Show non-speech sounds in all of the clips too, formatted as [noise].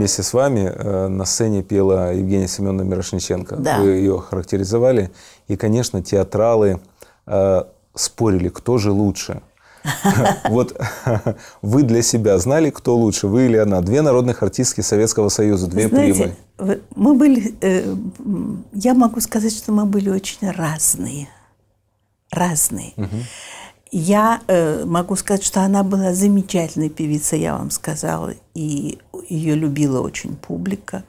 вместе с вами э, на сцене пела Евгения Семеновна Мирошниченко. Да. Вы ее характеризовали. И, конечно, театралы э, спорили, кто же лучше. [laughs] Вот вы для себя знали, кто лучше, вы или она? Две народных артистки Советского Союза, две примы. Мы были, э, я могу сказать, что мы были очень разные. Разные. Угу. Я э, могу сказать, что она была замечательной певицей, я вам сказала, и ее любила очень публика,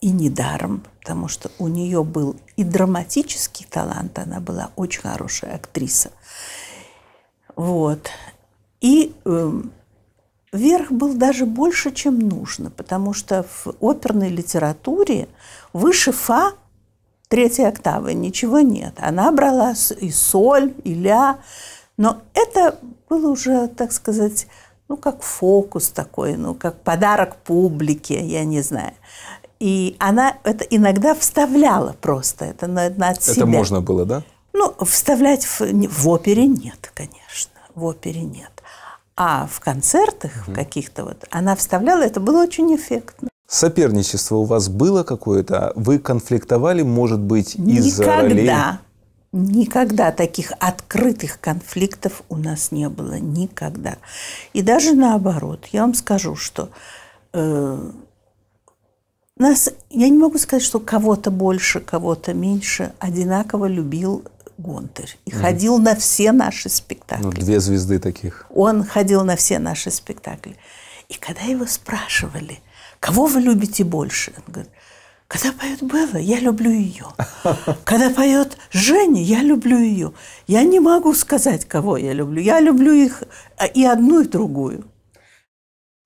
и недаром, потому что у нее был и драматический талант, она была очень хорошая актриса. Вот. И э, верх был даже больше, чем нужно, потому что в оперной литературе выше фа третьей октавы ничего нет. Она брала и соль, и ля, но это было уже, так сказать, ну, как фокус такой, ну, как подарок публике, я не знаю. И она это иногда вставляла просто, это на, на от себя. Это можно было, да? Ну, вставлять в, в опере нет, конечно, в опере нет. А в концертах угу. каких-то вот она вставляла, это было очень эффектно. Соперничество у вас было какое-то? Вы конфликтовали, может быть, из-за ролей? Никогда. Никогда таких открытых конфликтов у нас не было. Никогда. И даже наоборот. Я вам скажу, что э, нас, я не могу сказать, что кого-то больше, кого-то меньше, одинаково любил Гонтер И угу. ходил на все наши спектакли. Ну, две звезды таких. Он ходил на все наши спектакли. И когда его спрашивали, кого вы любите больше, он говорит, когда поет Белла, я люблю ее. Когда поет Женя, я люблю ее. Я не могу сказать, кого я люблю. Я люблю их а, и одну, и другую.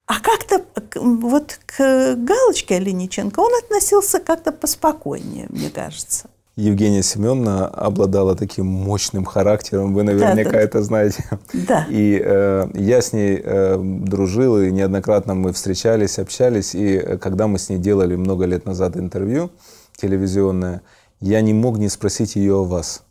А как-то вот к Галочке Олениченко он относился как-то поспокойнее, мне кажется. Евгения Семеновна обладала таким мощным характером, вы наверняка да, да. это знаете. Да. И э, я с ней э, дружил, и неоднократно мы встречались, общались. И э, когда мы с ней делали много лет назад интервью телевизионное, я не мог не спросить ее о вас.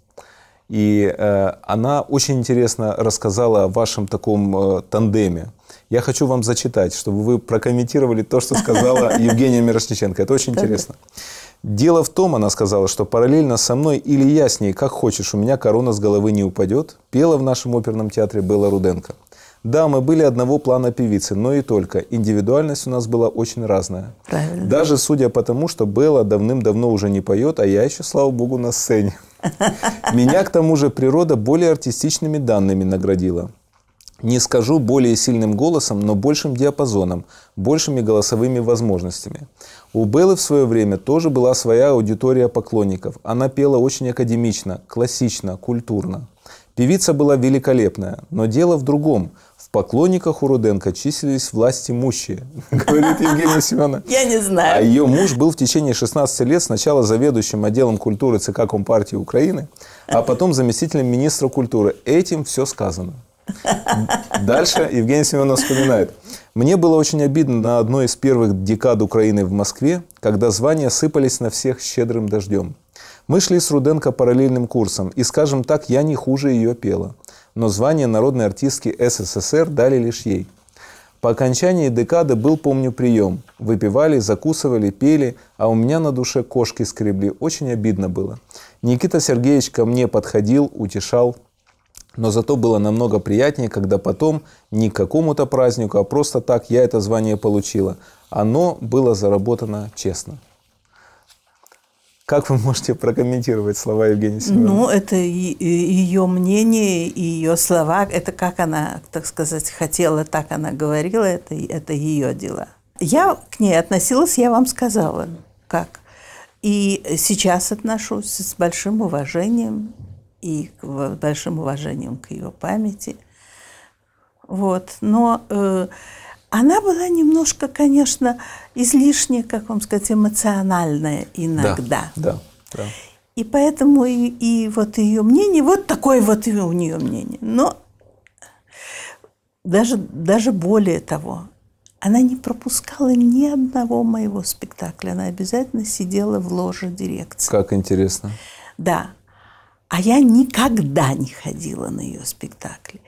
И э, она очень интересно рассказала о вашем таком э, тандеме. Я хочу вам зачитать, чтобы вы прокомментировали то, что сказала [laughs] Евгения Мирошниченко. Это очень интересно. Дело в том, она сказала, что параллельно со мной или я с ней, как хочешь, у меня корона с головы не упадет, пела в нашем оперном театре Белла Руденко. Да, мы были одного плана певицы, но и только. Индивидуальность у нас была очень разная. Правильно. Даже судя по тому, что Белла давным-давно уже не поет, а я еще, слава богу, на сцене. [laughs] Меня, к тому же, природа более артистичными данными наградила не скажу более сильным голосом, но большим диапазоном, большими голосовыми возможностями. У Беллы в свое время тоже была своя аудитория поклонников. Она пела очень академично, классично, культурно. Певица была великолепная, но дело в другом. В поклонниках у Руденко числились власти имущие, [laughs] говорит Евгения Семеновна. [laughs] Я не знаю. А ее муж был в течение 16 лет сначала заведующим отделом культуры ЦК Компартии Украины, а потом заместителем министра культуры. Этим все сказано. Дальше Евгений Семенов вспоминает. Мне было очень обидно на одной из первых декад Украины в Москве, когда звания сыпались на всех щедрым дождем. Мы шли с Руденко параллельным курсом, и, скажем так, я не хуже ее пела. Но звание народной артистки СССР дали лишь ей. По окончании декады был, помню, прием. Выпивали, закусывали, пели, а у меня на душе кошки скребли. Очень обидно было. Никита Сергеевич ко мне подходил, утешал – но зато было намного приятнее, когда потом не к какому-то празднику, а просто так я это звание получила. Оно было заработано честно. Как вы можете прокомментировать слова Евгения Семеновны? Ну, это ее мнение ее слова. Это как она, так сказать, хотела, так она говорила. Это, это ее дела. Я к ней относилась, я вам сказала, как. И сейчас отношусь с большим уважением и большим уважением к ее памяти. Вот. Но э, она была немножко, конечно, излишне, как вам сказать, эмоциональная иногда. Да, да, да. И поэтому и, и вот ее мнение, вот такое вот ее, у нее мнение. Но даже, даже более того, она не пропускала ни одного моего спектакля. Она обязательно сидела в ложе дирекции. Как интересно. Да. А я никогда не ходила на ее спектакли.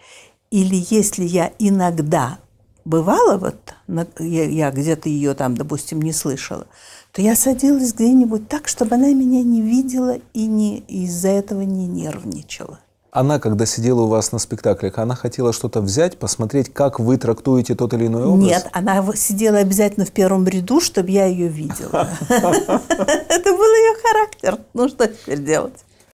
Или если я иногда бывала, вот я, я где-то ее там, допустим, не слышала, то я садилась где-нибудь так, чтобы она меня не видела и не из-за этого не нервничала. Она, когда сидела у вас на спектаклях, она хотела что-то взять, посмотреть, как вы трактуете тот или иной образ? Нет, она сидела обязательно в первом ряду, чтобы я ее видела. [laughs] Это был ее характер. Ну что теперь делать?